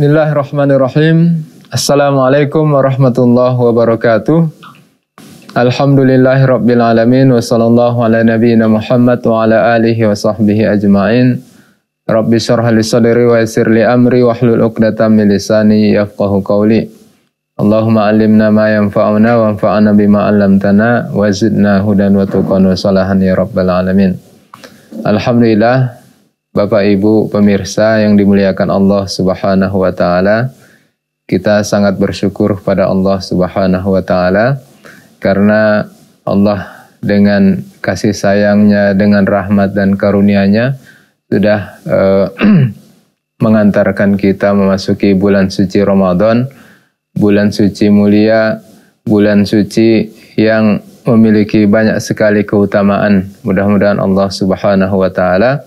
Bismillahirrahmanirrahim. Assalamualaikum warahmatullahi wabarakatuh. Alhamdulillahirabbil alamin ala nabiyyina Muhammad wa ala alihi wa sahbihi ajmain. Rabbi syrah li sadri wa yassir li amri wahlul 'uqdatam min lisani yafqahu qawli. Allahumma 'allimna ma yanfa'una wa wa zidna hudan wa tuqan wa salahan ya alamin. Alhamdulillah Bapak Ibu pemirsa yang dimuliakan Allah Subhanahu wa taala, kita sangat bersyukur pada Allah Subhanahu wa taala karena Allah dengan kasih sayangnya, dengan rahmat dan karunia-Nya sudah uh, mengantarkan kita memasuki bulan suci Ramadan, bulan suci mulia, bulan suci yang memiliki banyak sekali keutamaan. Mudah-mudahan Allah Subhanahu wa taala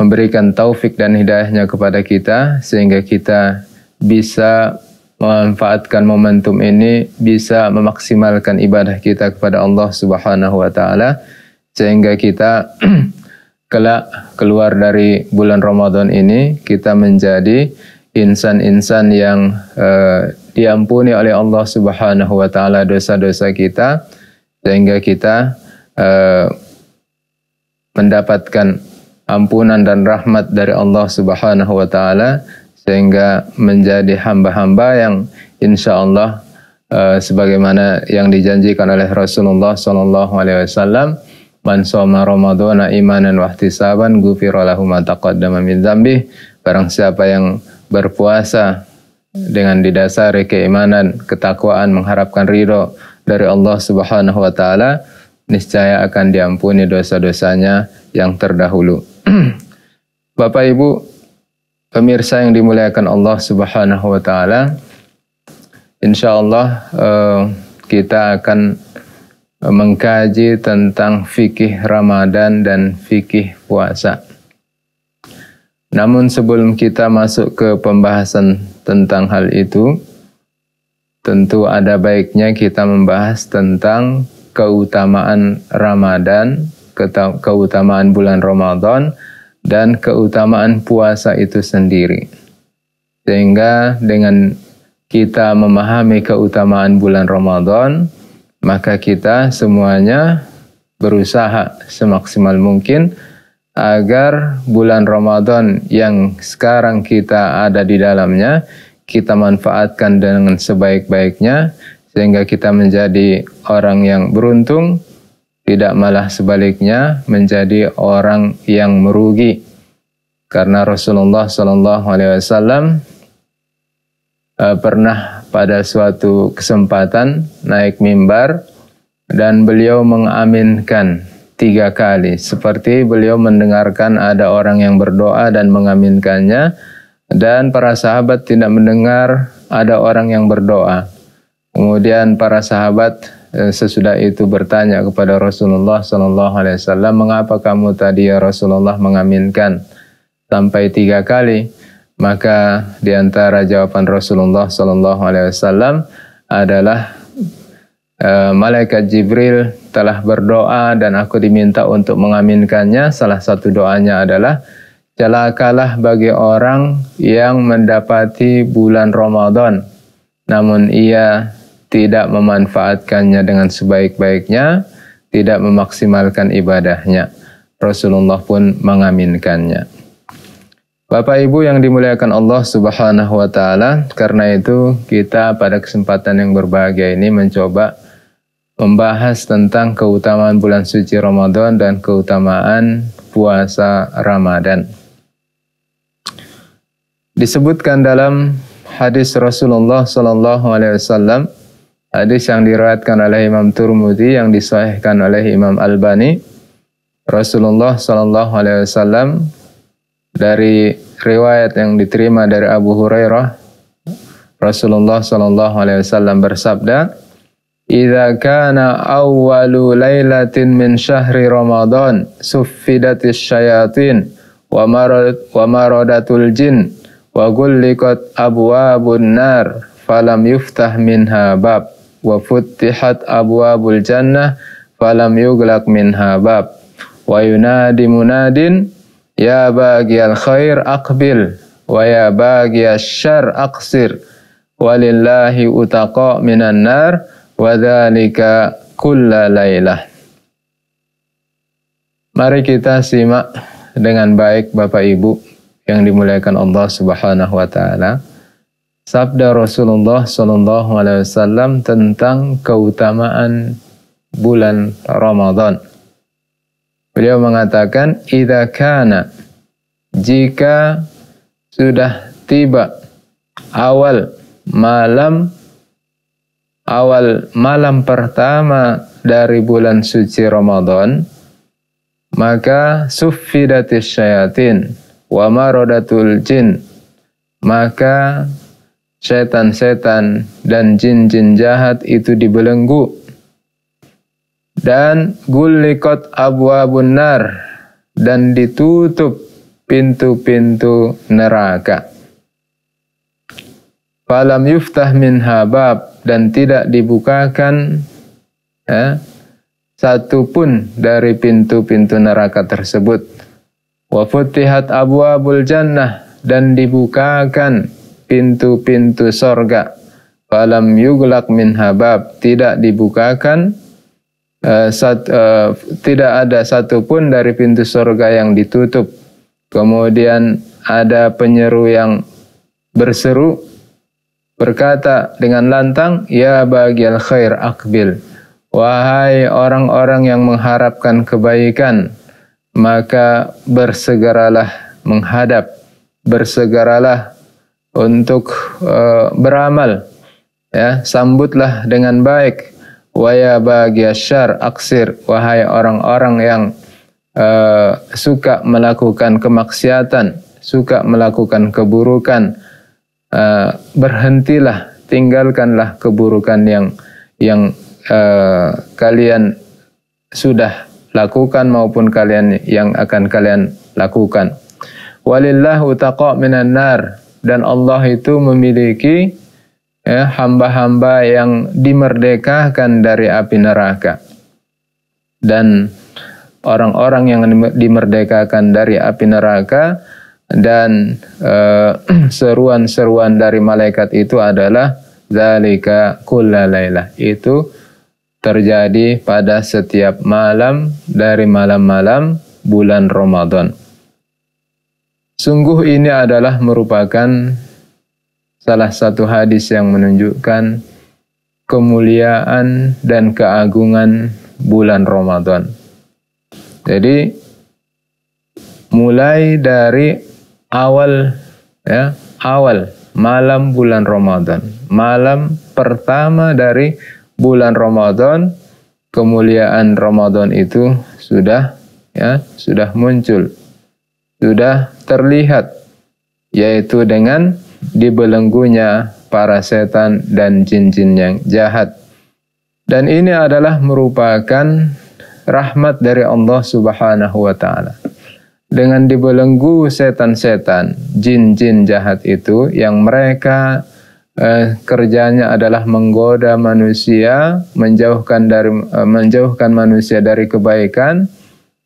memberikan taufik dan hidayahnya kepada kita sehingga kita bisa memanfaatkan momentum ini bisa memaksimalkan ibadah kita kepada Allah Subhanahu wa taala sehingga kita kelak keluar dari bulan Ramadan ini kita menjadi insan-insan yang uh, diampuni oleh Allah Subhanahu wa taala dosa-dosa kita sehingga kita uh, mendapatkan ampunan dan rahmat dari Allah Subhanahu wa taala sehingga menjadi hamba-hamba yang insya Allah uh, sebagaimana yang dijanjikan oleh Rasulullah sallallahu alaihi wasallam man shoma ramadhana imanan wa ihtisaban ghufira lahu ma taqaddama min dzambih barang siapa yang berpuasa dengan didasari keimanan, ketakwaan, mengharapkan ridho dari Allah Subhanahu wa taala, niscaya akan diampuni dosa-dosanya yang terdahulu. Bapak Ibu pemirsa yang dimuliakan Allah Subhanahu wa taala. Insyaallah uh, kita akan mengkaji tentang fikih Ramadan dan fikih puasa. Namun sebelum kita masuk ke pembahasan tentang hal itu, tentu ada baiknya kita membahas tentang keutamaan Ramadan keutamaan bulan Ramadan dan keutamaan puasa itu sendiri. Sehingga dengan kita memahami keutamaan bulan Ramadan, maka kita semuanya berusaha semaksimal mungkin agar bulan Ramadan yang sekarang kita ada di dalamnya kita manfaatkan dengan sebaik-baiknya sehingga kita menjadi orang yang beruntung tidak malah sebaliknya menjadi orang yang merugi. Karena Rasulullah Shallallahu Alaihi Wasallam e, pernah pada suatu kesempatan naik mimbar dan beliau mengaminkan tiga kali. Seperti beliau mendengarkan ada orang yang berdoa dan mengaminkannya dan para sahabat tidak mendengar ada orang yang berdoa. Kemudian para sahabat Eh, sesudah itu bertanya kepada Rasulullah Shallallahu Alaihi Wasallam, mengapa kamu tadi ya Rasulullah mengaminkan sampai tiga kali? Maka diantara jawaban Rasulullah Shallallahu Alaihi Wasallam adalah eh, malaikat Jibril telah berdoa dan aku diminta untuk mengaminkannya. Salah satu doanya adalah celakalah bagi orang yang mendapati bulan Ramadan namun ia tidak memanfaatkannya dengan sebaik-baiknya, tidak memaksimalkan ibadahnya. Rasulullah pun mengaminkannya. Bapak Ibu yang dimuliakan Allah Subhanahu wa taala, karena itu kita pada kesempatan yang berbahagia ini mencoba membahas tentang keutamaan bulan suci Ramadan dan keutamaan puasa Ramadan. Disebutkan dalam hadis Rasulullah sallallahu alaihi wasallam Hadis yang diriwayatkan oleh Imam Turmudi yang disahihkan oleh Imam Albani Rasulullah Shallallahu Alaihi Wasallam dari riwayat yang diterima dari Abu Hurairah Rasulullah Shallallahu Alaihi Wasallam bersabda Idza kana awwalu lailatin min syahri Ramadan suffidatis syayatin wa marad wa maradatul jin wa gulliqat abwabun nar falam yuftah minha bab wa futtihat abwabul jannah falam yuglak minha bab wa yunadi munadin ya bagiyal khair aqbil wa ya bagiyal syar aqsir walillahi utaqa minan nar wa dzalika kulla Mari kita simak dengan baik Bapak Ibu yang dimuliakan Allah Subhanahu wa taala sabda Rasulullah Shallallahu Alaihi Wasallam tentang keutamaan bulan Ramadan. Beliau mengatakan, "Idza kana jika sudah tiba awal malam awal malam pertama dari bulan suci Ramadan, maka suffidatis syayatin wa maradatul jin." Maka setan-setan dan jin-jin jahat itu dibelenggu. Dan gulikot abwa nar dan ditutup pintu-pintu neraka. Falam yuftah min habab dan tidak dibukakan ya, satu pun dari pintu-pintu neraka tersebut. Wafutihat abu abwabul jannah dan dibukakan pintu-pintu sorga. Falam yuglak min habab. Tidak dibukakan. Uh, sat, uh, tidak ada satupun dari pintu sorga yang ditutup. Kemudian ada penyeru yang berseru berkata dengan lantang, Ya bagial khair akbil. Wahai orang-orang yang mengharapkan kebaikan, maka bersegeralah menghadap, bersegeralah untuk uh, beramal ya sambutlah dengan baik waya bagi aksir wahai orang-orang yang uh, suka melakukan kemaksiatan suka melakukan keburukan uh, berhentilah tinggalkanlah keburukan yang yang uh, kalian sudah lakukan maupun kalian yang akan kalian lakukan walillahu taqa minan nar dan Allah itu memiliki hamba ya, hamba-hamba yang dimerdekakan dari api neraka. Dan orang-orang yang dimerdekakan dari api neraka dan eh, seruan-seruan dari malaikat itu adalah zalika kullalailah. Itu terjadi pada setiap malam dari malam-malam bulan Ramadan. Sungguh ini adalah merupakan salah satu hadis yang menunjukkan kemuliaan dan keagungan bulan Ramadan. Jadi mulai dari awal ya, awal malam bulan Ramadan, malam pertama dari bulan Ramadan, kemuliaan Ramadan itu sudah ya, sudah muncul sudah terlihat, yaitu dengan dibelenggunya para setan dan jin-jin yang jahat. Dan ini adalah merupakan rahmat dari Allah Subhanahu wa taala. Dengan dibelenggu setan-setan, jin-jin jahat itu yang mereka eh, kerjanya adalah menggoda manusia, menjauhkan dari eh, menjauhkan manusia dari kebaikan,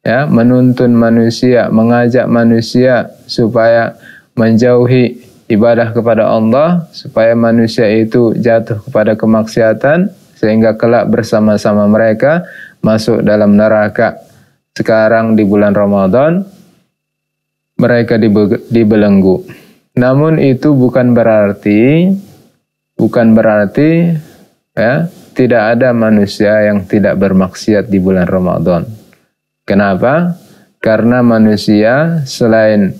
ya menuntun manusia, mengajak manusia supaya menjauhi ibadah kepada Allah supaya manusia itu jatuh kepada kemaksiatan sehingga kelak bersama-sama mereka masuk dalam neraka. Sekarang di bulan Ramadan mereka dibelenggu. Namun itu bukan berarti bukan berarti ya tidak ada manusia yang tidak bermaksiat di bulan Ramadan. Kenapa? Karena manusia selain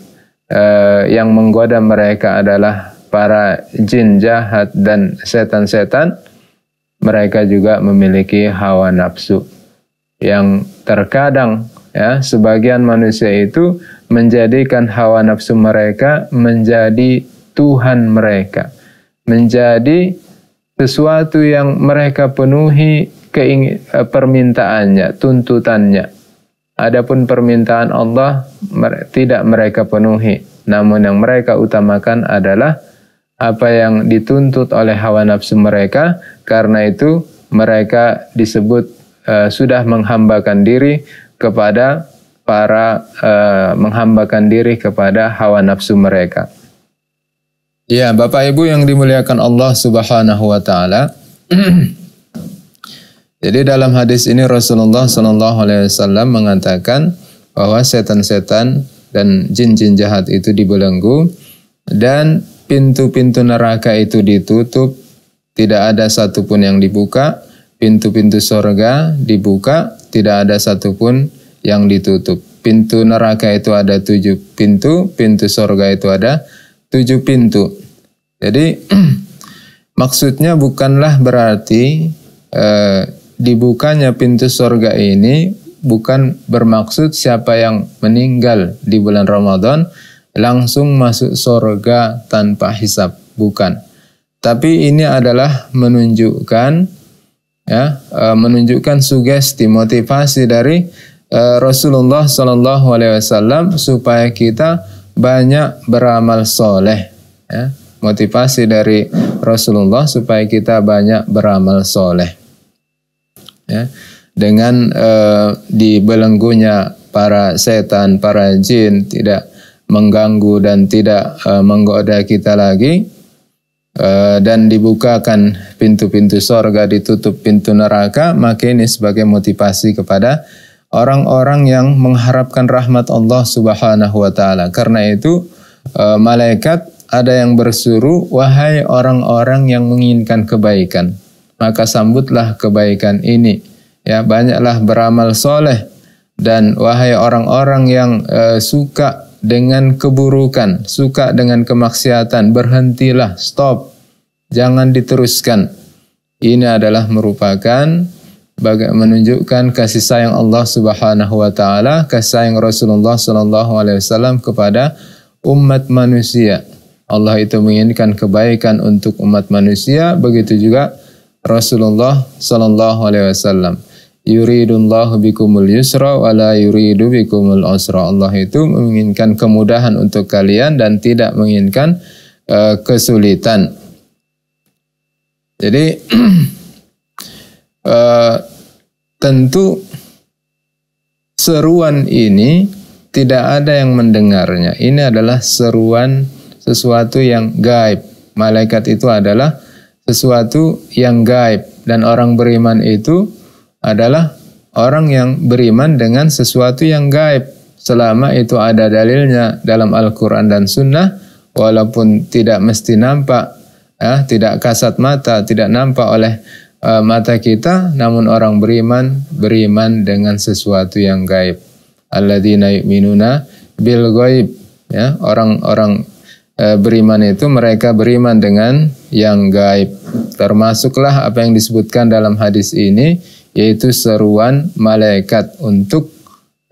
eh, yang menggoda mereka adalah para jin jahat dan setan-setan, mereka juga memiliki hawa nafsu yang terkadang ya sebagian manusia itu menjadikan hawa nafsu mereka menjadi tuhan mereka, menjadi sesuatu yang mereka penuhi eh, permintaannya, tuntutannya. Adapun permintaan Allah tidak mereka penuhi, namun yang mereka utamakan adalah apa yang dituntut oleh hawa nafsu mereka. Karena itu mereka disebut e, sudah menghambakan diri kepada para e, menghambakan diri kepada hawa nafsu mereka. Ya, Bapak Ibu yang dimuliakan Allah Subhanahu wa taala. Jadi dalam hadis ini Rasulullah Shallallahu Alaihi Wasallam mengatakan bahwa setan-setan dan jin-jin jahat itu dibelenggu dan pintu-pintu neraka itu ditutup, tidak ada satupun yang dibuka, pintu-pintu surga dibuka, tidak ada satupun yang ditutup. Pintu neraka itu ada tujuh pintu, pintu surga itu ada tujuh pintu. Jadi maksudnya bukanlah berarti eh, dibukanya pintu surga ini bukan bermaksud siapa yang meninggal di bulan Ramadan langsung masuk surga tanpa hisap, bukan. Tapi ini adalah menunjukkan ya, e, menunjukkan sugesti motivasi dari e, Rasulullah Shallallahu Alaihi Wasallam supaya kita banyak beramal soleh. Ya. Motivasi dari Rasulullah supaya kita banyak beramal soleh ya dengan eh, dibelenggunya para setan, para jin tidak mengganggu dan tidak eh, menggoda kita lagi eh, dan dibukakan pintu-pintu sorga, ditutup pintu neraka, maka ini sebagai motivasi kepada orang-orang yang mengharapkan rahmat Allah Subhanahu wa taala. Karena itu eh, malaikat ada yang bersuruh, wahai orang-orang yang menginginkan kebaikan maka sambutlah kebaikan ini. Ya, banyaklah beramal soleh dan wahai orang-orang yang e, suka dengan keburukan, suka dengan kemaksiatan, berhentilah, stop, jangan diteruskan. Ini adalah merupakan baga menunjukkan kasih sayang Allah Subhanahu wa taala, kasih sayang Rasulullah sallallahu alaihi wasallam kepada umat manusia. Allah itu menginginkan kebaikan untuk umat manusia, begitu juga Rasulullah sallallahu alaihi wasallam. Yuridullahu bikumul yusra wa la yuridu bikumul usra. Allah itu menginginkan kemudahan untuk kalian dan tidak menginginkan uh, kesulitan. Jadi uh, tentu seruan ini tidak ada yang mendengarnya. Ini adalah seruan sesuatu yang gaib. Malaikat itu adalah sesuatu yang gaib dan orang beriman itu adalah orang yang beriman dengan sesuatu yang gaib selama itu ada dalilnya dalam Al-Qur'an dan Sunnah walaupun tidak mesti nampak ya, tidak kasat mata tidak nampak oleh uh, mata kita namun orang beriman beriman dengan sesuatu yang gaib alladzina yu'minuna bil ghaib ya orang-orang uh, beriman itu mereka beriman dengan yang gaib. Termasuklah apa yang disebutkan dalam hadis ini yaitu seruan malaikat untuk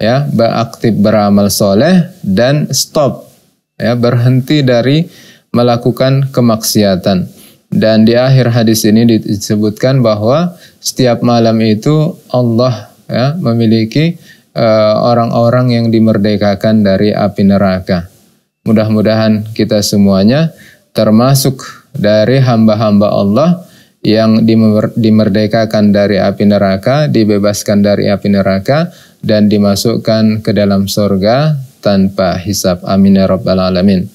ya beraktif beramal soleh dan stop ya berhenti dari melakukan kemaksiatan. Dan di akhir hadis ini disebutkan bahwa setiap malam itu Allah ya, memiliki eh, orang-orang uh, orang -orang yang dimerdekakan dari api neraka. Mudah-mudahan kita semuanya termasuk dari hamba-hamba Allah yang dimerdekakan dari api neraka, dibebaskan dari api neraka, dan dimasukkan ke dalam surga tanpa hisab. Amin ya rabbal alamin.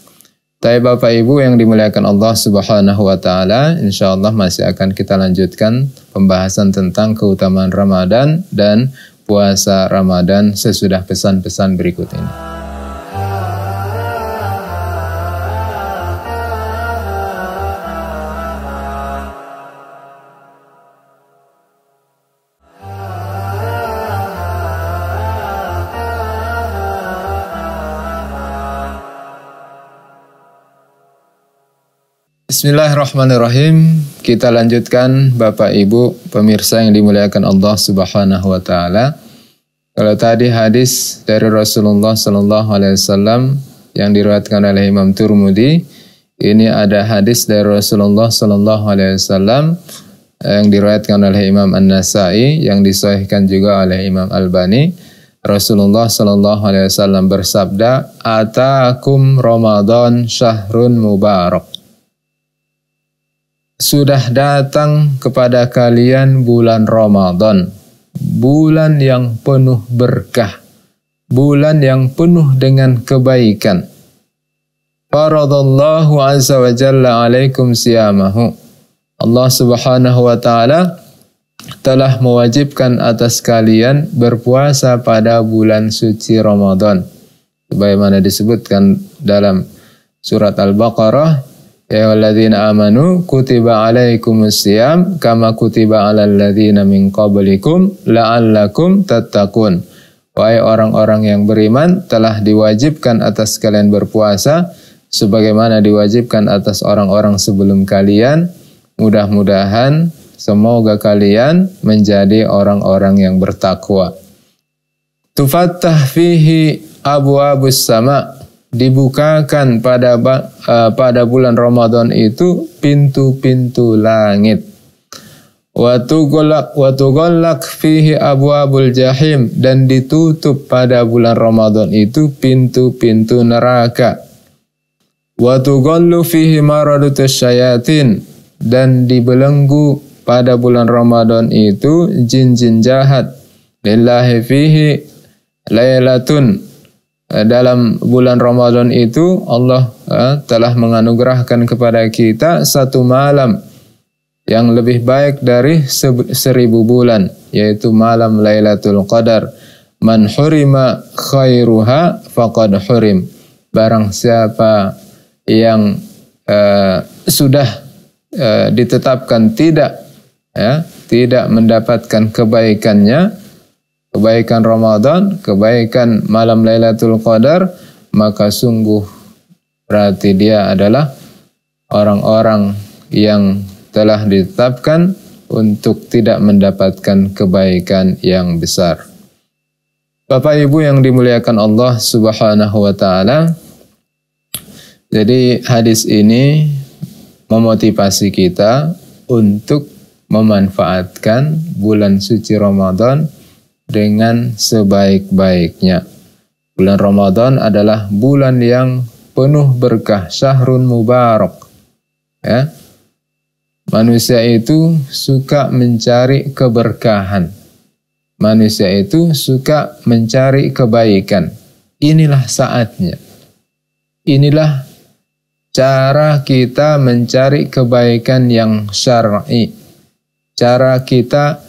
Tapi Bapak Ibu yang dimuliakan Allah Subhanahu wa taala, insyaallah masih akan kita lanjutkan pembahasan tentang keutamaan Ramadan dan puasa Ramadan sesudah pesan-pesan berikut ini. Bismillahirrahmanirrahim. Kita lanjutkan Bapak Ibu pemirsa yang dimuliakan Allah Subhanahu wa taala. Kalau tadi hadis dari Rasulullah sallallahu alaihi wasallam yang diriwayatkan oleh Imam Turmudi, ini ada hadis dari Rasulullah sallallahu alaihi wasallam yang diriwayatkan oleh Imam An-Nasa'i yang disahihkan juga oleh Imam Albani. Rasulullah sallallahu alaihi wasallam bersabda, "Ataakum Ramadan syahrun mubarak." sudah datang kepada kalian bulan Ramadan, bulan yang penuh berkah, bulan yang penuh dengan kebaikan. Faradallahu azza wa jalla alaikum siyamahu. Allah subhanahu wa ta'ala telah mewajibkan atas kalian berpuasa pada bulan suci Ramadan. Sebagaimana disebutkan dalam surat Al-Baqarah Ya alladzina amanu kutiba alaikumusiyam kama kutiba alal ladzina min qablikum la'allakum tattaqun. Wahai orang-orang yang beriman telah diwajibkan atas kalian berpuasa sebagaimana diwajibkan atas orang-orang sebelum kalian. Mudah-mudahan semoga kalian menjadi orang-orang yang bertakwa. Tufattah fihi abu abu sama' dibukakan pada uh, pada bulan Ramadan itu pintu-pintu langit. Wa tugallaq fihi abwabul jahim dan ditutup pada bulan Ramadan itu pintu-pintu neraka. Wa fihi maradutus syayatin dan dibelenggu pada bulan Ramadan itu jin-jin jahat. Lillahi fihi lailatun Eh, dalam bulan Ramadan itu Allah eh, telah menganugerahkan kepada kita satu malam yang lebih baik dari seribu bulan yaitu malam Lailatul Qadar man hurima khairuha faqad hurim barang siapa yang uh, sudah uh, ditetapkan tidak ya tidak mendapatkan kebaikannya kebaikan Ramadan, kebaikan malam Lailatul Qadar, maka sungguh berarti dia adalah orang-orang yang telah ditetapkan untuk tidak mendapatkan kebaikan yang besar. Bapak Ibu yang dimuliakan Allah Subhanahu wa taala. Jadi hadis ini memotivasi kita untuk memanfaatkan bulan suci Ramadan dengan sebaik-baiknya. Bulan Ramadan adalah bulan yang penuh berkah, syahrun mubarak. Ya. Manusia itu suka mencari keberkahan. Manusia itu suka mencari kebaikan. Inilah saatnya. Inilah cara kita mencari kebaikan yang syar'i. Cara kita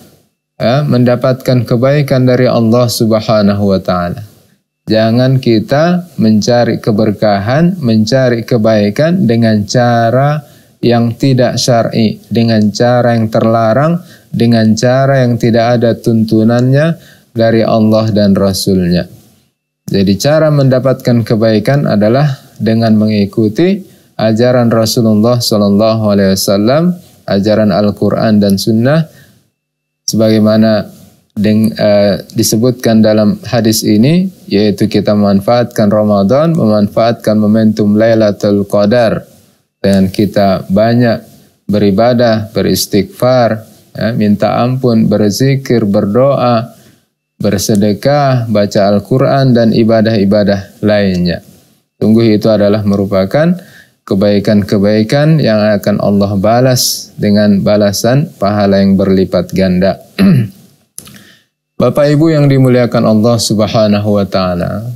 ya, mendapatkan kebaikan dari Allah Subhanahu wa taala. Jangan kita mencari keberkahan, mencari kebaikan dengan cara yang tidak syar'i, dengan cara yang terlarang, dengan cara yang tidak ada tuntunannya dari Allah dan Rasulnya. Jadi cara mendapatkan kebaikan adalah dengan mengikuti ajaran Rasulullah SAW, Alaihi Wasallam, ajaran Al-Quran dan Sunnah, sebagaimana deng, uh, disebutkan dalam hadis ini yaitu kita memanfaatkan Ramadan, memanfaatkan momentum Lailatul Qadar dan kita banyak beribadah, beristighfar, ya, minta ampun, berzikir, berdoa, bersedekah, baca Al-Qur'an dan ibadah-ibadah lainnya. Sungguh itu adalah merupakan kebaikan-kebaikan yang akan Allah balas dengan balasan pahala yang berlipat ganda. Bapak Ibu yang dimuliakan Allah Subhanahu wa taala.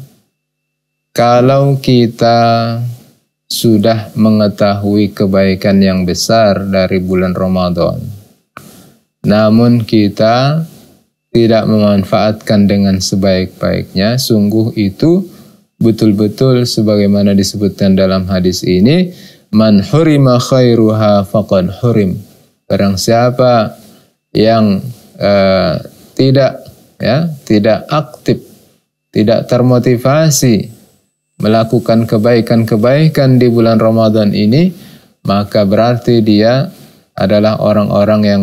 Kalau kita sudah mengetahui kebaikan yang besar dari bulan Ramadan. Namun kita tidak memanfaatkan dengan sebaik-baiknya, sungguh itu betul-betul sebagaimana disebutkan dalam hadis ini man hurima khairuha faqad hurim barang siapa yang uh, tidak ya tidak aktif tidak termotivasi melakukan kebaikan-kebaikan di bulan Ramadan ini maka berarti dia adalah orang-orang yang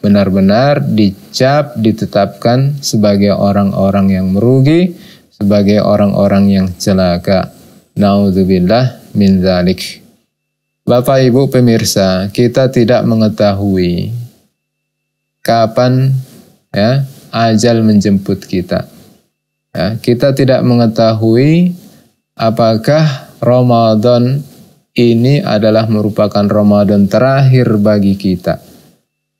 benar-benar dicap ditetapkan sebagai orang-orang yang merugi sebagai orang-orang yang celaka. Nauzubillah min zalik. Bapak Ibu pemirsa, kita tidak mengetahui kapan ya ajal menjemput kita. Ya, kita tidak mengetahui apakah Ramadan ini adalah merupakan Ramadan terakhir bagi kita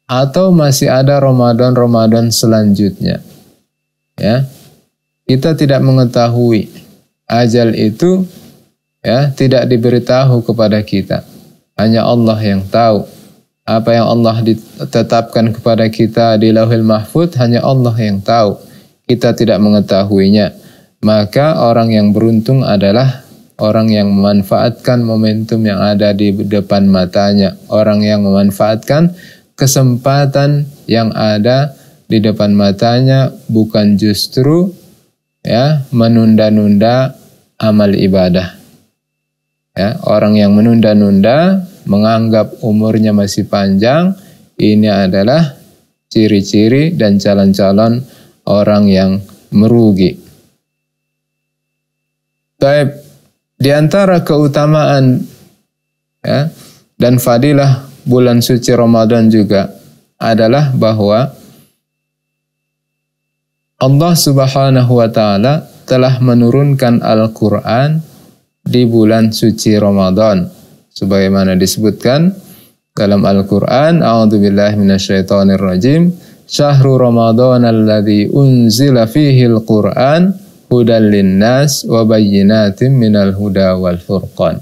atau masih ada Ramadan-Ramadan selanjutnya. Ya, kita tidak mengetahui ajal itu ya tidak diberitahu kepada kita. Hanya Allah yang tahu. Apa yang Allah ditetapkan kepada kita di Lauhil Mahfud hanya Allah yang tahu. Kita tidak mengetahuinya. Maka orang yang beruntung adalah orang yang memanfaatkan momentum yang ada di depan matanya, orang yang memanfaatkan kesempatan yang ada di depan matanya bukan justru ya menunda-nunda amal ibadah. Ya, orang yang menunda-nunda menganggap umurnya masih panjang ini adalah ciri-ciri dan calon-calon orang yang merugi. Baik, di antara keutamaan ya, dan fadilah bulan suci Ramadan juga adalah bahwa Allah Subhanahu wa taala telah menurunkan Al-Qur'an di bulan suci Ramadan sebagaimana disebutkan dalam Al-Qur'an a'udzubillahi rajim syahrul Ramadan alladzi unzila fihi al-Qur'an hudal linnas wa bayyinatin minal huda wal furqan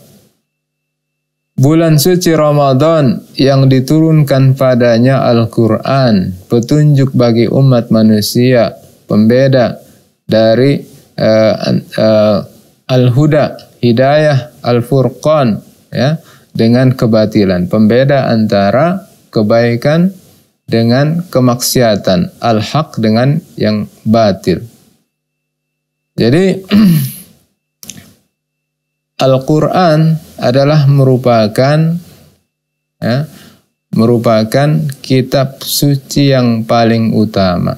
Bulan suci Ramadan yang diturunkan padanya Al-Quran, petunjuk bagi umat manusia, pembeda dari uh, uh, al-huda, hidayah, al-furqan ya, dengan kebatilan, pembeda antara kebaikan dengan kemaksiatan, al-haq dengan yang batil. Jadi Al-Qur'an adalah merupakan ya, merupakan kitab suci yang paling utama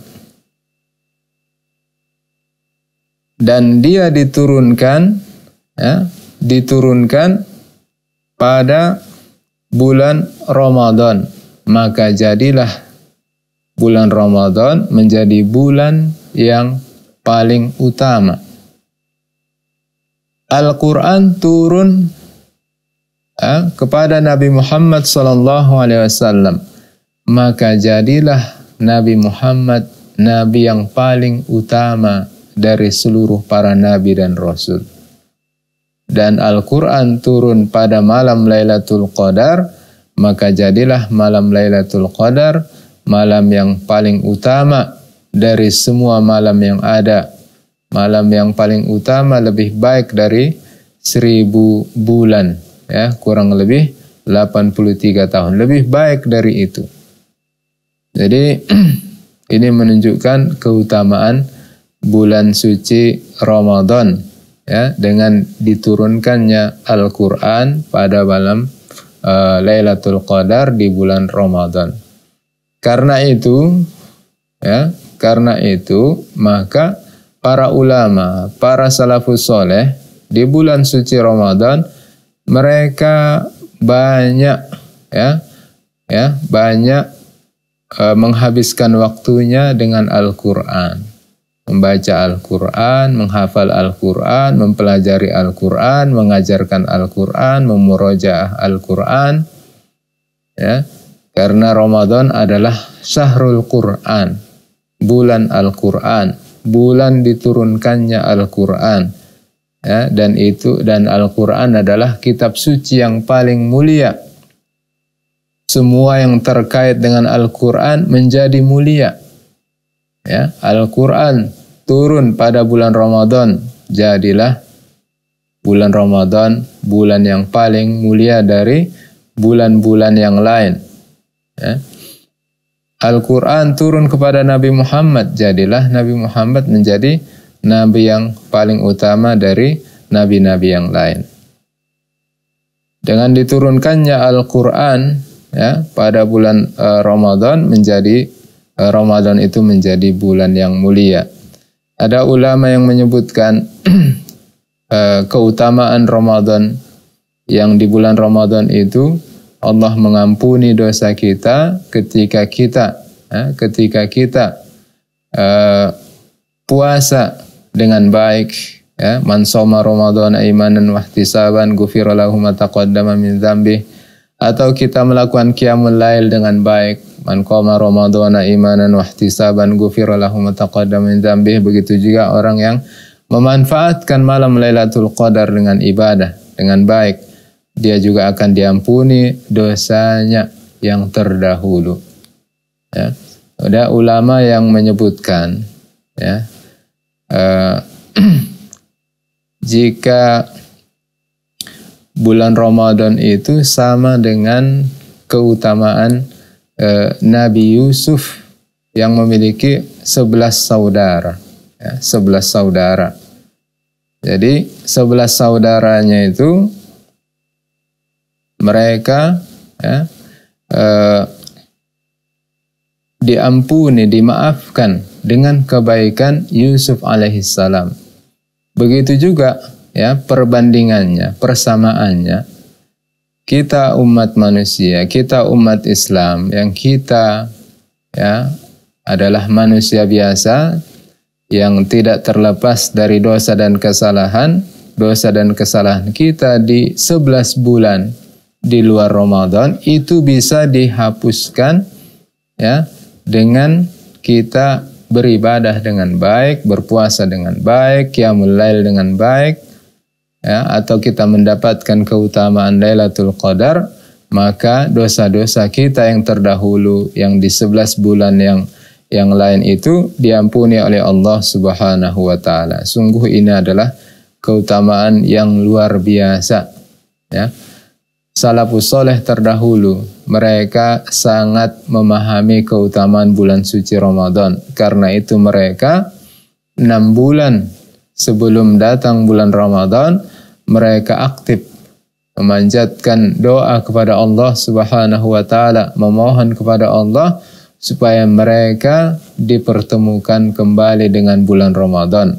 dan dia diturunkan ya, diturunkan pada bulan Ramadan maka jadilah bulan Ramadan menjadi bulan yang paling utama Al-Qur'an turun ya, kepada Nabi Muhammad sallallahu alaihi wasallam maka jadilah Nabi Muhammad nabi yang paling utama dari seluruh para nabi dan rasul. Dan Al-Quran turun pada malam Lailatul Qadar, maka jadilah malam Lailatul Qadar malam yang paling utama dari semua malam yang ada. Malam yang paling utama lebih baik dari seribu bulan, ya kurang lebih 83 tahun. Lebih baik dari itu. Jadi ini menunjukkan keutamaan bulan suci Ramadan ya dengan diturunkannya Al-Qur'an pada malam uh, Lailatul Qadar di bulan Ramadan. Karena itu ya, karena itu maka para ulama, para salafus soleh di bulan suci Ramadan mereka banyak ya ya banyak uh, menghabiskan waktunya dengan Al-Qur'an membaca Al-Quran, menghafal Al-Quran, mempelajari Al-Quran, mengajarkan Al-Quran, memurojaah Al-Quran. Ya, karena Ramadan adalah syahrul Quran, bulan Al-Quran, bulan diturunkannya Al-Quran. Ya, dan itu dan Al-Quran adalah kitab suci yang paling mulia. Semua yang terkait dengan Al-Quran menjadi mulia. Ya, Al-Quran turun pada bulan Ramadan, jadilah bulan Ramadan bulan yang paling mulia dari bulan-bulan yang lain. Ya. Al-Quran turun kepada Nabi Muhammad, jadilah Nabi Muhammad menjadi Nabi yang paling utama dari Nabi-Nabi yang lain. Dengan diturunkannya Al-Quran ya, pada bulan uh, Ramadan menjadi eh, Ramadan itu menjadi bulan yang mulia. Ada ulama yang menyebutkan eh, keutamaan Ramadan yang di bulan Ramadan itu Allah mengampuni dosa kita ketika kita eh, ketika kita eh, puasa dengan baik ya man soma Ramadan imanan wahtisaban ghufira lahu ma taqaddama min dzambi atau kita melakukan qiyamul lail dengan baik Man qama ramadhana imanan wa ihtisaban ghufira lahu ma taqaddama min dzambih. Begitu juga orang yang memanfaatkan malam Lailatul Qadar dengan ibadah dengan baik, dia juga akan diampuni dosanya yang terdahulu. Ya. Ada ulama yang menyebutkan ya eh, jika bulan Ramadan itu sama dengan keutamaan Eh, Nabi Yusuf yang memiliki sebelas saudara. Ya, sebelas saudara. Jadi sebelas saudaranya itu mereka ya, eh, diampuni, dimaafkan dengan kebaikan Yusuf alaihissalam. Begitu juga ya perbandingannya, persamaannya kita umat manusia, kita umat Islam yang kita ya adalah manusia biasa yang tidak terlepas dari dosa dan kesalahan. Dosa dan kesalahan kita di sebelas bulan di luar Ramadan itu bisa dihapuskan ya dengan kita beribadah dengan baik, berpuasa dengan baik, qiyamul lail dengan baik, ya, atau kita mendapatkan keutamaan Lailatul Qadar, maka dosa-dosa kita yang terdahulu yang di sebelas bulan yang yang lain itu diampuni oleh Allah Subhanahu wa taala. Sungguh ini adalah keutamaan yang luar biasa ya. Salafus soleh terdahulu mereka sangat memahami keutamaan bulan suci Ramadan. Karena itu mereka enam bulan sebelum datang bulan Ramadan mereka aktif memanjatkan doa kepada Allah Subhanahu wa taala, memohon kepada Allah supaya mereka dipertemukan kembali dengan bulan Ramadan.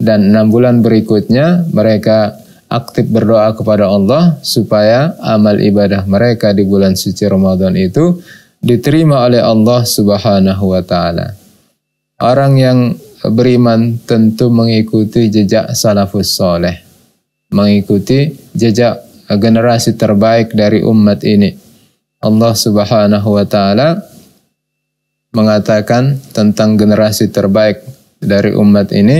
Dan enam bulan berikutnya mereka aktif berdoa kepada Allah supaya amal ibadah mereka di bulan suci Ramadan itu diterima oleh Allah Subhanahu wa taala. Orang yang beriman tentu mengikuti jejak salafus soleh mengikuti jejak generasi terbaik dari umat ini. Allah Subhanahu wa taala mengatakan tentang generasi terbaik dari umat ini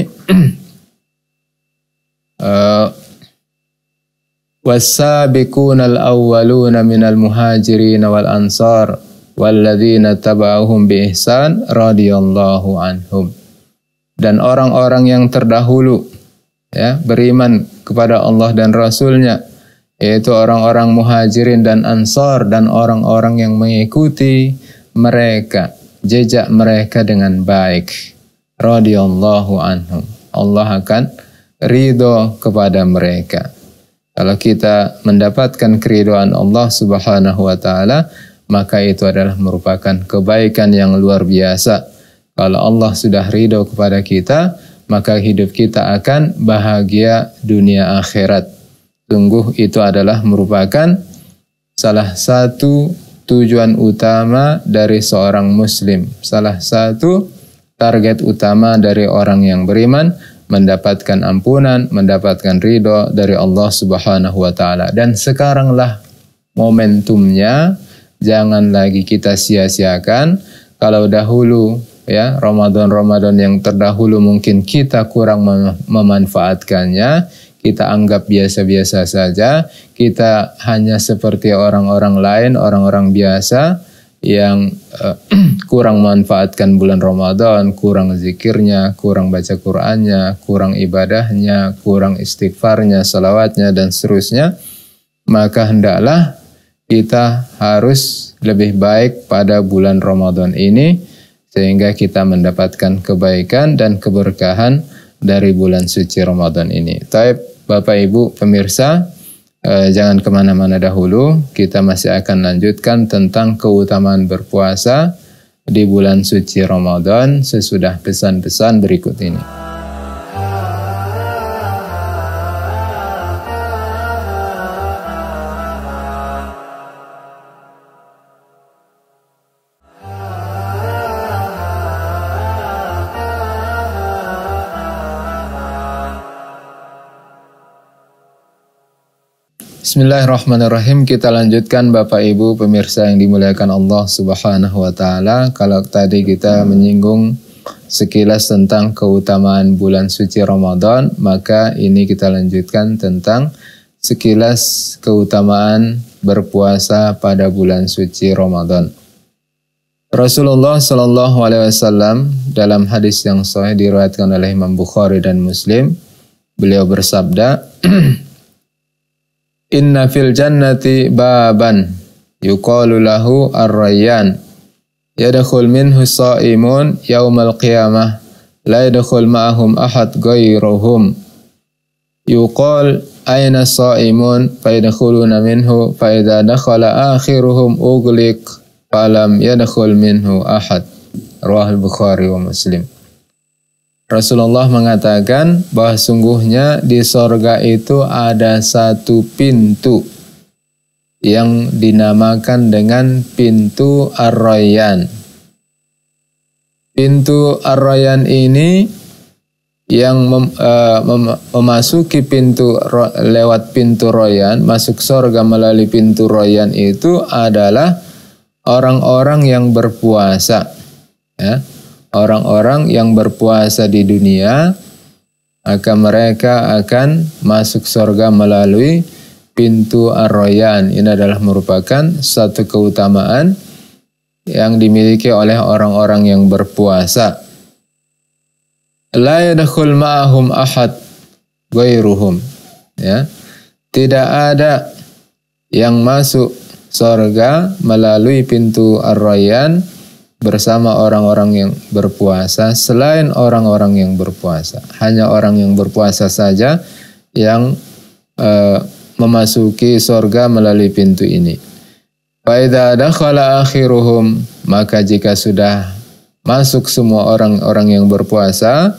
والسابقون الأولون من المهاجرين والأنصار والذين تبعهم بإحسان رضي الله عنهم dan orang-orang yang terdahulu ya beriman kepada Allah dan Rasulnya yaitu orang-orang muhajirin dan ansar dan orang-orang yang mengikuti mereka jejak mereka dengan baik radhiyallahu anhum Allah akan ridho kepada mereka kalau kita mendapatkan keridhaan Allah Subhanahu wa taala maka itu adalah merupakan kebaikan yang luar biasa kalau Allah sudah ridho kepada kita maka hidup kita akan bahagia dunia akhirat. Sungguh itu adalah merupakan salah satu tujuan utama dari seorang muslim. Salah satu target utama dari orang yang beriman mendapatkan ampunan, mendapatkan ridho dari Allah Subhanahu wa taala. Dan sekaranglah momentumnya jangan lagi kita sia-siakan kalau dahulu ya Ramadan-Ramadan yang terdahulu mungkin kita kurang mem memanfaatkannya kita anggap biasa-biasa saja kita hanya seperti orang-orang lain orang-orang biasa yang uh, kurang memanfaatkan bulan Ramadan, kurang zikirnya, kurang baca Qur'annya, kurang ibadahnya, kurang istighfarnya, salawatnya, dan seterusnya, maka hendaklah kita harus lebih baik pada bulan Ramadan ini sehingga kita mendapatkan kebaikan dan keberkahan dari bulan suci Ramadan ini. Taib Bapak Ibu pemirsa, eh, jangan kemana-mana dahulu. Kita masih akan lanjutkan tentang keutamaan berpuasa di bulan suci Ramadan sesudah pesan-pesan berikut ini. Bismillahirrahmanirrahim. Kita lanjutkan Bapak Ibu pemirsa yang dimuliakan Allah Subhanahu wa taala. Kalau tadi kita menyinggung sekilas tentang keutamaan bulan suci Ramadan, maka ini kita lanjutkan tentang sekilas keutamaan berpuasa pada bulan suci Ramadan. Rasulullah Shallallahu alaihi wasallam dalam hadis yang sahih diriwayatkan oleh Imam Bukhari dan Muslim, beliau bersabda Inna fil jannati baban yuqalu lahu ar-rayyan yadkhul minhu sa'imun yaumal qiyamah la yadkhul ma'ahum ahad ghayruhum yuqal aina sa'imun fa yadkhuluna minhu fa idza dakhala akhiruhum ughliq falam yadkhul minhu ahad rawahu al bukhari wa muslim Rasulullah mengatakan bahwa sungguhnya di sorga itu ada satu pintu yang dinamakan dengan pintu Ar-Rayyan. Pintu Ar-Rayyan ini yang mem, e, mem, memasuki pintu lewat pintu Royan, masuk sorga melalui pintu Royan itu adalah orang-orang yang berpuasa. Ya orang-orang yang berpuasa di dunia maka mereka akan masuk surga melalui pintu arroyan. Ini adalah merupakan satu keutamaan yang dimiliki oleh orang-orang yang berpuasa. La yadkhul ma'ahum ahad ghairuhum. Ya. Tidak ada yang masuk surga melalui pintu arroyan bersama orang-orang yang berpuasa selain orang-orang yang berpuasa. Hanya orang yang berpuasa saja yang e, memasuki sorga melalui pintu ini. Faidha dakhala akhiruhum maka jika sudah masuk semua orang-orang yang berpuasa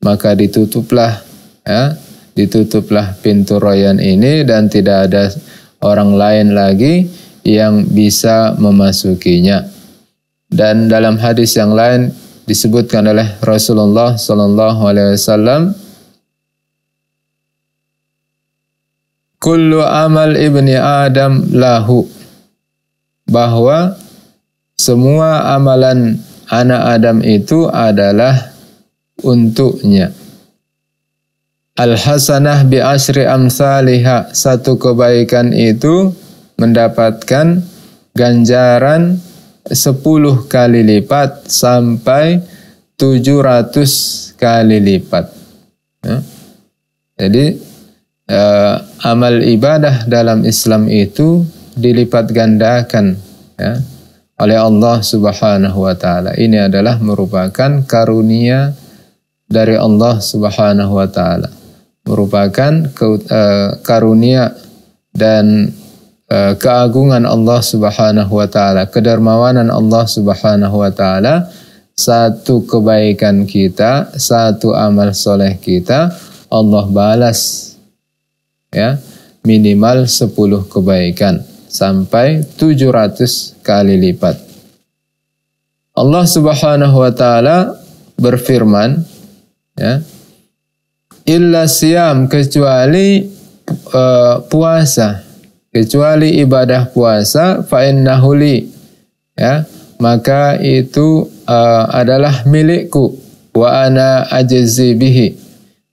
maka ditutuplah ya ditutuplah pintu royan ini dan tidak ada orang lain lagi yang bisa memasukinya dan dalam hadis yang lain disebutkan oleh Rasulullah sallallahu alaihi wasallam kullu amal ibni adam lahu bahwa semua amalan anak Adam itu adalah untuknya al hasanah bi asri amsalihha satu kebaikan itu mendapatkan ganjaran 10 kali lipat sampai 700 kali lipat. Ya. Jadi eh, amal ibadah dalam Islam itu dilipat gandakan ya, oleh Allah Subhanahu wa taala. Ini adalah merupakan karunia dari Allah Subhanahu wa taala. Merupakan eh, karunia dan Eh, keagungan Allah Subhanahu wa taala, kedermawanan Allah Subhanahu wa taala, satu kebaikan kita, satu amal soleh kita, Allah balas ya minimal 10 kebaikan sampai 700 kali lipat. Allah Subhanahu wa taala berfirman ya illa siam kecuali uh, puasa kecuali ibadah puasa fa innahuli ya maka itu uh, adalah milikku wa ana ajzi bihi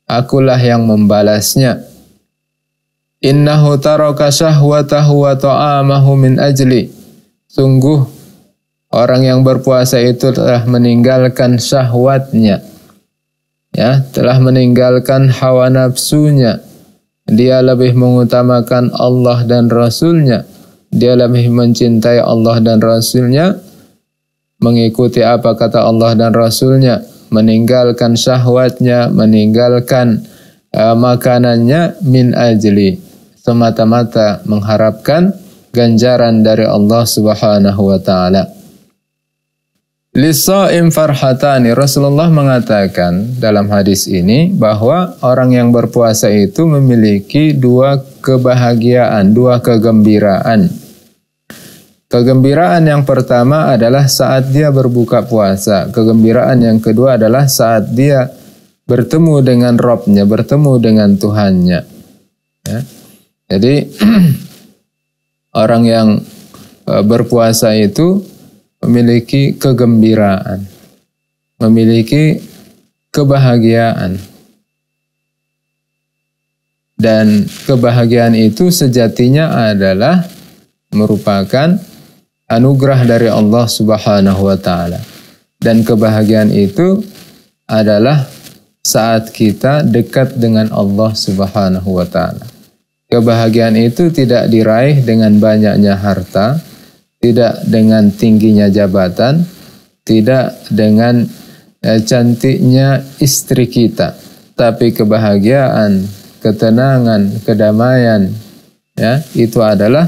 akulah yang membalasnya innahu taraka syahwatahu wa ta'amahu min ajli sungguh orang yang berpuasa itu telah meninggalkan syahwatnya ya telah meninggalkan hawa nafsunya dia lebih mengutamakan Allah dan Rasulnya. Dia lebih mencintai Allah dan Rasulnya. Mengikuti apa kata Allah dan Rasulnya. Meninggalkan syahwatnya, meninggalkan uh, makanannya min ajli. Semata-mata mengharapkan ganjaran dari Allah subhanahu wa ta'ala. Lisa'im farhatani. Rasulullah mengatakan dalam hadis ini bahwa orang yang berpuasa itu memiliki dua kebahagiaan, dua kegembiraan. Kegembiraan yang pertama adalah saat dia berbuka puasa. Kegembiraan yang kedua adalah saat dia bertemu dengan Robnya, bertemu dengan Tuhannya. Ya. Jadi orang yang e, berpuasa itu memiliki kegembiraan, memiliki kebahagiaan. Dan kebahagiaan itu sejatinya adalah merupakan anugerah dari Allah Subhanahu wa taala. Dan kebahagiaan itu adalah saat kita dekat dengan Allah Subhanahu wa taala. Kebahagiaan itu tidak diraih dengan banyaknya harta, tidak dengan tingginya jabatan, tidak dengan eh, cantiknya istri kita, tapi kebahagiaan, ketenangan, kedamaian ya, itu adalah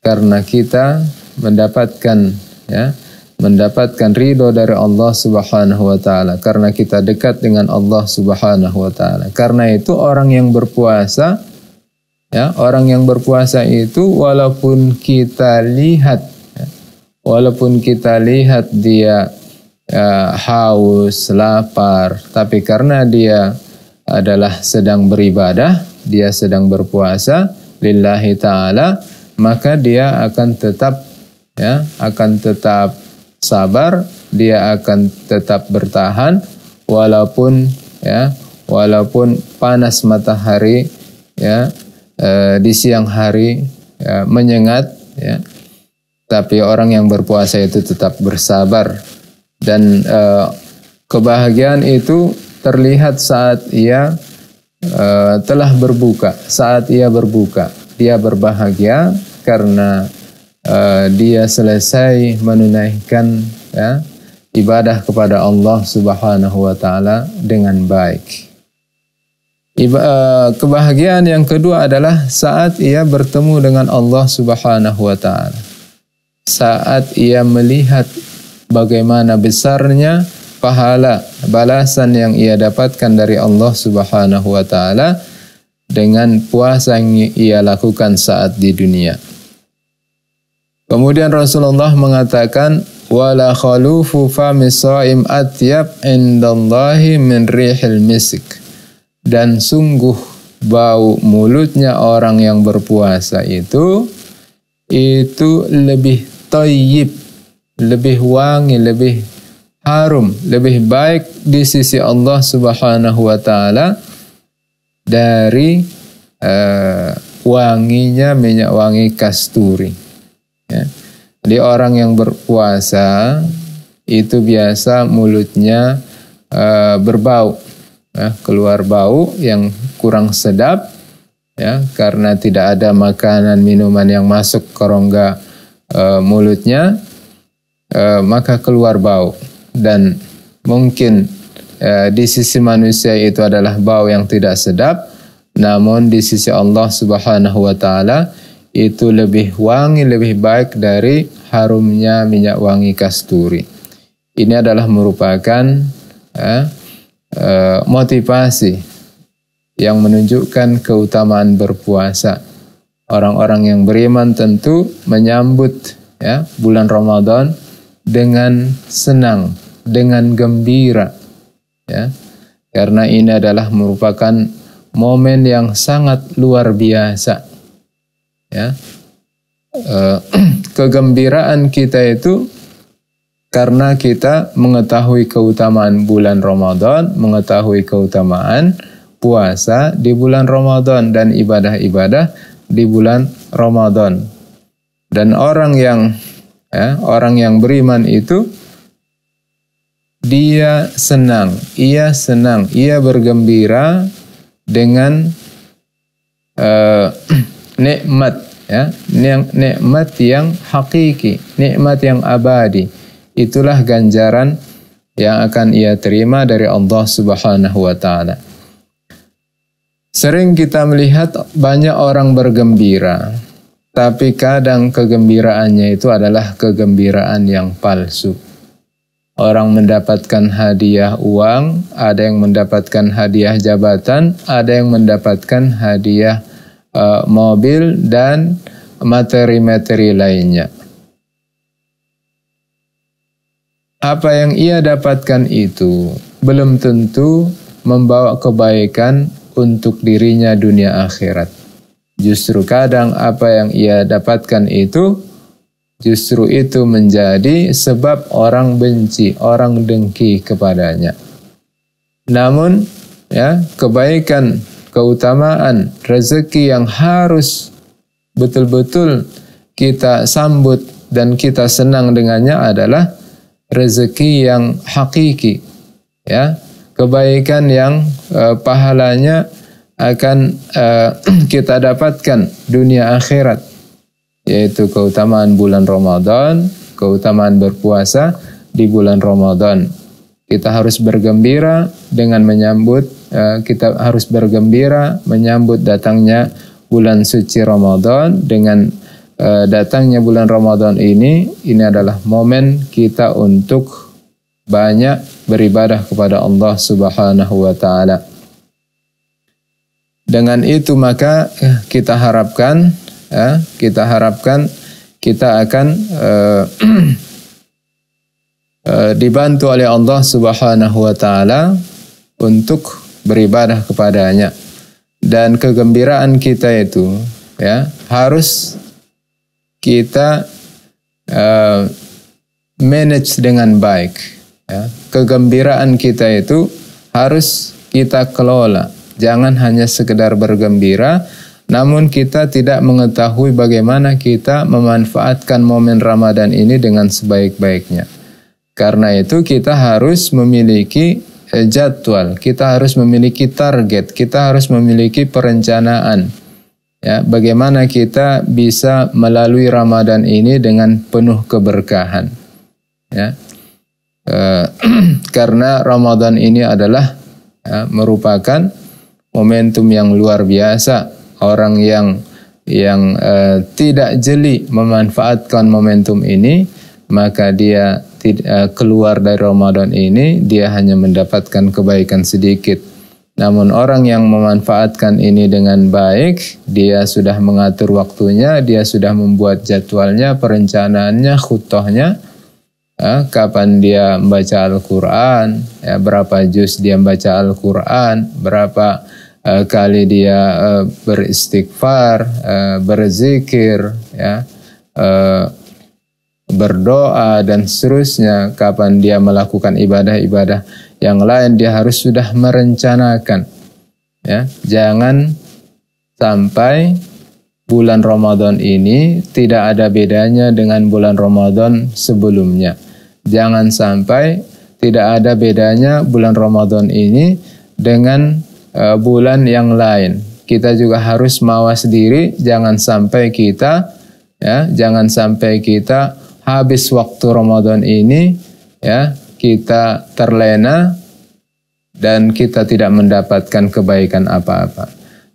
karena kita mendapatkan ya, mendapatkan ridho dari Allah Subhanahu wa taala karena kita dekat dengan Allah Subhanahu wa taala. Karena itu orang yang berpuasa ya, orang yang berpuasa itu walaupun kita lihat walaupun kita lihat dia uh, haus, lapar, tapi karena dia adalah sedang beribadah, dia sedang berpuasa lillahi taala, maka dia akan tetap ya, akan tetap sabar, dia akan tetap bertahan walaupun ya, walaupun panas matahari ya e, di siang hari ya, menyengat ya tapi orang yang berpuasa itu tetap bersabar dan e, kebahagiaan itu terlihat saat ia e, telah berbuka saat ia berbuka dia berbahagia karena e, dia selesai menunaikan ya, ibadah kepada Allah Subhanahu wa taala dengan baik Iba, e, kebahagiaan yang kedua adalah saat ia bertemu dengan Allah Subhanahu wa taala saat ia melihat bagaimana besarnya pahala balasan yang ia dapatkan dari Allah Subhanahu wa taala dengan puasa yang ia lakukan saat di dunia. Kemudian Rasulullah mengatakan wala khalufu fami misaim atyab indallahi min rihil misk dan sungguh bau mulutnya orang yang berpuasa itu itu lebih tayyib, lebih wangi, lebih harum, lebih baik di sisi Allah Subhanahu wa taala dari uh, wanginya minyak wangi kasturi. Ya. Jadi orang yang berpuasa itu biasa mulutnya uh, berbau, ya, keluar bau yang kurang sedap, ya karena tidak ada makanan minuman yang masuk ke rongga e, mulutnya e, maka keluar bau dan mungkin e, di sisi manusia itu adalah bau yang tidak sedap namun di sisi Allah Subhanahu wa taala itu lebih wangi lebih baik dari harumnya minyak wangi kasturi ini adalah merupakan motivasi yang menunjukkan keutamaan berpuasa Orang-orang yang beriman tentu menyambut ya bulan Ramadan dengan senang, dengan gembira ya. Karena ini adalah merupakan momen yang sangat luar biasa. Ya. Eh, kegembiraan kita itu karena kita mengetahui keutamaan bulan Ramadan, mengetahui keutamaan puasa di bulan Ramadan dan ibadah-ibadah di bulan Ramadan. Dan orang yang ya, orang yang beriman itu dia senang, ia senang, ia bergembira dengan uh, nikmat ya, nikmat yang hakiki, nikmat yang abadi. Itulah ganjaran yang akan ia terima dari Allah Subhanahu wa taala. Sering kita melihat banyak orang bergembira, tapi kadang kegembiraannya itu adalah kegembiraan yang palsu. Orang mendapatkan hadiah uang, ada yang mendapatkan hadiah jabatan, ada yang mendapatkan hadiah uh, mobil dan materi-materi lainnya. Apa yang ia dapatkan itu belum tentu membawa kebaikan untuk dirinya dunia akhirat. Justru kadang apa yang ia dapatkan itu justru itu menjadi sebab orang benci, orang dengki kepadanya. Namun ya, kebaikan, keutamaan, rezeki yang harus betul-betul kita sambut dan kita senang dengannya adalah rezeki yang hakiki. Ya, kebaikan yang e, pahalanya akan e, kita dapatkan dunia akhirat yaitu keutamaan bulan Ramadan, keutamaan berpuasa di bulan Ramadan. Kita harus bergembira dengan menyambut e, kita harus bergembira menyambut datangnya bulan suci Ramadan dengan e, datangnya bulan Ramadan ini ini adalah momen kita untuk banyak beribadah kepada Allah Subhanahu wa taala. Dengan itu maka eh, kita harapkan ya, kita harapkan kita akan uh, dibantu oleh Allah Subhanahu wa taala untuk beribadah kepadanya. Dan kegembiraan kita itu ya harus kita uh, manage dengan baik Ya, kegembiraan kita itu harus kita kelola. Jangan hanya sekedar bergembira, namun kita tidak mengetahui bagaimana kita memanfaatkan momen Ramadan ini dengan sebaik-baiknya. Karena itu kita harus memiliki eh, jadwal, kita harus memiliki target, kita harus memiliki perencanaan. Ya, bagaimana kita bisa melalui Ramadan ini dengan penuh keberkahan. Ya, Eh, karena Ramadan ini adalah ya, merupakan momentum yang luar biasa orang yang yang uh, tidak jeli memanfaatkan momentum ini maka dia tidak, keluar dari Ramadan ini dia hanya mendapatkan kebaikan sedikit namun orang yang memanfaatkan ini dengan baik dia sudah mengatur waktunya dia sudah membuat jadwalnya perencanaannya khutohnya ya, kapan dia membaca Al-Quran, ya, berapa juz dia membaca Al-Quran, berapa uh, kali dia uh, beristighfar, uh, berzikir, ya, uh, berdoa dan seterusnya, kapan dia melakukan ibadah-ibadah yang lain, dia harus sudah merencanakan. Ya, jangan sampai bulan Ramadan ini tidak ada bedanya dengan bulan Ramadan sebelumnya Jangan sampai tidak ada bedanya bulan Ramadan ini dengan e, bulan yang lain. Kita juga harus mawas diri jangan sampai kita ya, jangan sampai kita habis waktu Ramadan ini ya, kita terlena dan kita tidak mendapatkan kebaikan apa-apa.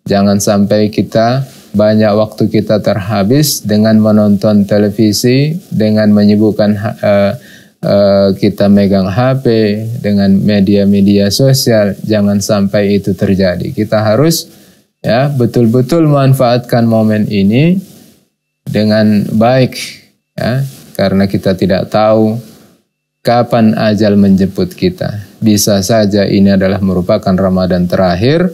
Jangan sampai kita banyak waktu kita terhabis dengan menonton televisi, dengan menyibukkan uh, Eh, kita megang HP dengan media-media sosial jangan sampai itu terjadi kita harus ya betul-betul manfaatkan momen ini dengan baik ya karena kita tidak tahu kapan ajal menjemput kita bisa saja ini adalah merupakan Ramadan terakhir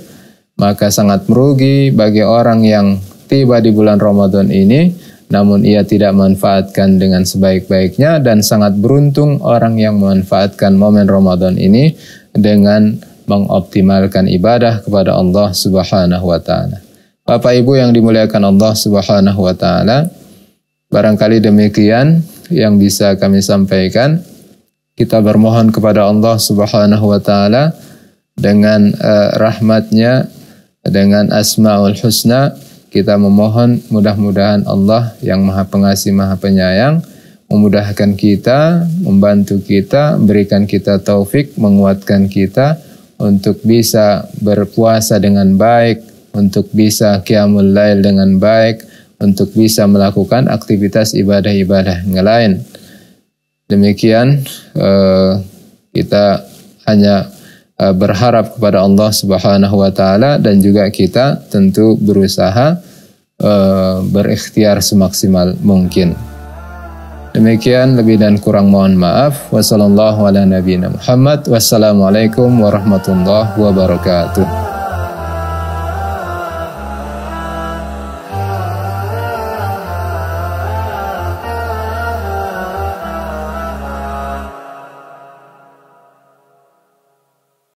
maka sangat merugi bagi orang yang tiba di bulan Ramadan ini namun ia tidak manfaatkan dengan sebaik-baiknya dan sangat beruntung orang yang memanfaatkan momen Ramadan ini dengan mengoptimalkan ibadah kepada Allah Subhanahu wa taala. Bapak Ibu yang dimuliakan Allah Subhanahu wa taala, barangkali demikian yang bisa kami sampaikan. Kita bermohon kepada Allah Subhanahu wa taala dengan uh, rahmatnya dengan asmaul husna kita memohon mudah-mudahan Allah yang Maha Pengasih Maha Penyayang memudahkan kita, membantu kita, berikan kita taufik, menguatkan kita untuk bisa berpuasa dengan baik, untuk bisa qiyamul lail dengan baik, untuk bisa melakukan aktivitas ibadah-ibadah yang lain. Demikian eh, kita hanya eh, berharap kepada Allah Subhanahu wa taala dan juga kita tentu berusaha uh, berikhtiar semaksimal mungkin. Demikian lebih dan kurang mohon maaf. Wassalamualaikum warahmatullahi wabarakatuh.